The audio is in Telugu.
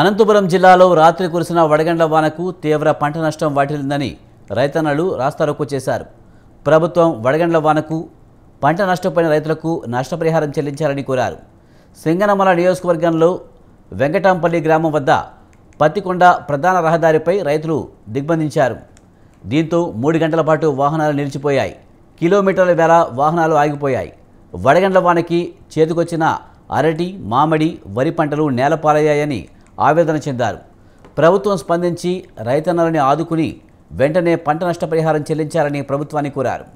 అనంతపురం జిల్లాలో రాత్రి కురిసిన వడగండ్ల వానకు తీవ్ర పంట నష్టం వాటిల్లిందని రైతన్నలు రాస్తారోకు చేశారు ప్రభుత్వం వడగండ్ల వానకు పంట నష్టపోయిన రైతులకు నష్టపరిహారం చెల్లించాలని కోరారు సింగనమల నియోజకవర్గంలో వెంకటాంపల్లి గ్రామం వద్ద పత్తికొండ ప్రధాన రహదారిపై రైతులు దిగ్బంధించారు దీంతో మూడు గంటల పాటు వాహనాలు నిలిచిపోయాయి కిలోమీటర్ల వేల వాహనాలు ఆగిపోయాయి వడగండ్ల వానకి చేతికొచ్చిన అరటి మామిడి వరి పంటలు నేలపాలయ్యాయని ఆవేదన చెందారు ప్రభుత్వం స్పందించి రైతన్నలని ఆదుకుని వెంటనే పంట నష్టపరిహారం చెల్లించాలని ప్రభుత్వాన్ని కోరారు